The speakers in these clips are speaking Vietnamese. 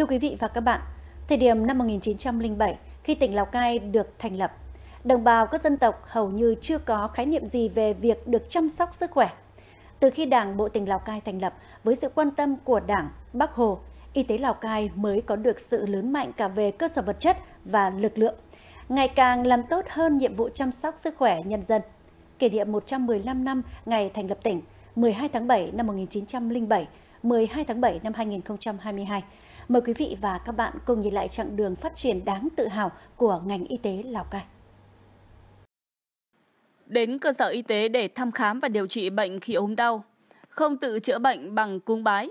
Thưa quý vị và các bạn, thời điểm năm 1907 khi tỉnh Lào Cai được thành lập, đồng bào các dân tộc hầu như chưa có khái niệm gì về việc được chăm sóc sức khỏe. Từ khi Đảng Bộ tỉnh Lào Cai thành lập, với sự quan tâm của Đảng, Bắc Hồ, y tế Lào Cai mới có được sự lớn mạnh cả về cơ sở vật chất và lực lượng, ngày càng làm tốt hơn nhiệm vụ chăm sóc sức khỏe nhân dân. Kỷ niệm 115 năm ngày thành lập tỉnh, 12 tháng 7 năm 1907, 12 tháng 7 năm 2022. Mời quý vị và các bạn cùng nhìn lại chặng đường phát triển đáng tự hào của ngành y tế Lào Cai. Đến cơ sở y tế để thăm khám và điều trị bệnh khi ốm đau, không tự chữa bệnh bằng cúng bái.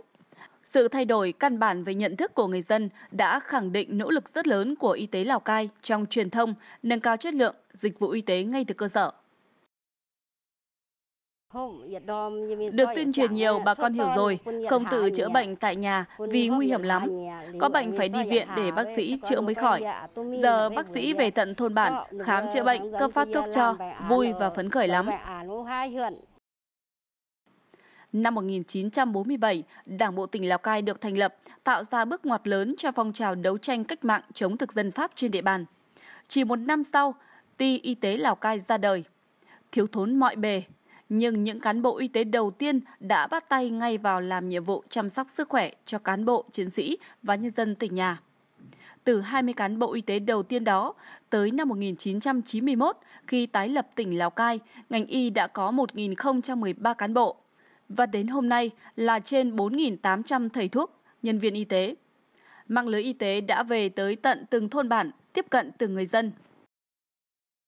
Sự thay đổi căn bản về nhận thức của người dân đã khẳng định nỗ lực rất lớn của y tế Lào Cai trong truyền thông, nâng cao chất lượng dịch vụ y tế ngay từ cơ sở. Dạ, được tuyên truyền nhiều, bà con hiểu rồi, không tự chữa bệnh tại nhà vì nguy hiểm lắm. Có bệnh phải đi viện để bác sĩ chữa mới khỏi. Dạ, Giờ bác sĩ về tận thôn bản, khám ờ, chữa bệnh, cấp phát thuốc cho, vui và phấn khởi lắm. Năm 1947, Đảng Bộ tỉnh Lào Cai được thành lập, tạo ra bước ngoặt lớn cho phong trào đấu tranh cách mạng chống thực dân Pháp trên địa bàn. Chỉ một năm sau, ti y tế Lào Cai ra đời. Thiếu thốn mọi bề, nhưng những cán bộ y tế đầu tiên đã bắt tay ngay vào làm nhiệm vụ chăm sóc sức khỏe cho cán bộ, chiến sĩ và nhân dân tỉnh nhà. Từ 20 cán bộ y tế đầu tiên đó, tới năm 1991, khi tái lập tỉnh Lào Cai, ngành y đã có 1.013 cán bộ. Và đến hôm nay là trên 4.800 thầy thuốc, nhân viên y tế. Mạng lưới y tế đã về tới tận từng thôn bản, tiếp cận từng người dân.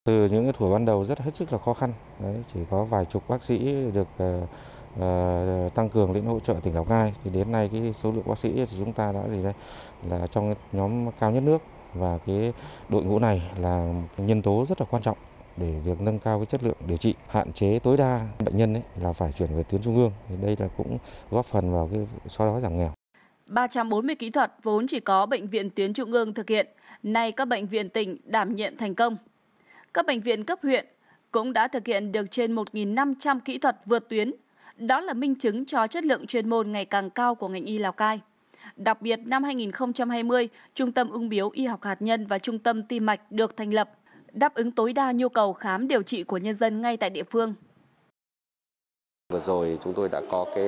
Từ những cái thủa ban đầu rất hết sức là khó khăn, đấy, chỉ có vài chục bác sĩ được uh, uh, tăng cường lên hỗ trợ tỉnh Lào Cai thì đến nay cái số lượng bác sĩ thì chúng ta đã gì đây là trong nhóm cao nhất nước và cái đội ngũ này là cái nhân tố rất là quan trọng để việc nâng cao cái chất lượng điều trị, hạn chế tối đa bệnh nhân ấy là phải chuyển về tuyến trung ương thì đây là cũng góp phần vào cái xóa đói giảm nghèo. 340 kỹ thuật vốn chỉ có bệnh viện tuyến trung ương thực hiện, nay các bệnh viện tỉnh đảm nhiệm thành công. Các bệnh viện cấp huyện cũng đã thực hiện được trên 1.500 kỹ thuật vượt tuyến. Đó là minh chứng cho chất lượng chuyên môn ngày càng cao của ngành y Lào Cai. Đặc biệt, năm 2020, Trung tâm ung biếu y học hạt nhân và Trung tâm tim mạch được thành lập, đáp ứng tối đa nhu cầu khám điều trị của nhân dân ngay tại địa phương. Vừa rồi chúng tôi đã có cái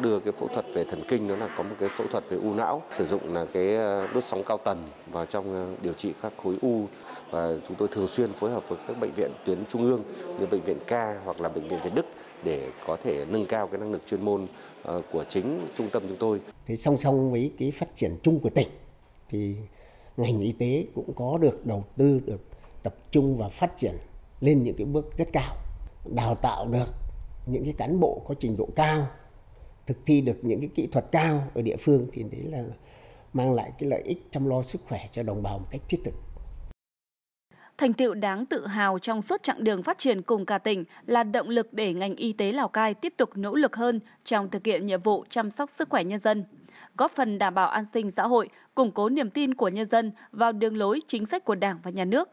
đưa cái phẫu thuật về thần kinh đó là có một cái phẫu thuật về u não sử dụng là cái ờ, đốt sóng cao tần vào trong ờ, điều trị các khối u và chúng tôi thường xuyên phối hợp với các bệnh viện tuyến trung ương như bệnh viện Ca hoặc là bệnh viện Việt Đức để có thể nâng cao cái năng lực chuyên môn ờ, của chính trung tâm chúng tôi. Thế song song với cái phát triển chung của tỉnh thì ngành y tế cũng có được đầu tư được tập trung và phát triển lên những cái bước rất cao đào tạo được những cái cán bộ có trình độ cao thực thi được những cái kỹ thuật cao ở địa phương thì đấy là mang lại cái lợi ích chăm lo sức khỏe cho đồng bào một cách thiết thực. Thành tựu đáng tự hào trong suốt chặng đường phát triển cùng cả tỉnh là động lực để ngành y tế Lào Cai tiếp tục nỗ lực hơn trong thực hiện nhiệm vụ chăm sóc sức khỏe nhân dân, góp phần đảm bảo an sinh xã hội, củng cố niềm tin của nhân dân vào đường lối chính sách của Đảng và Nhà nước.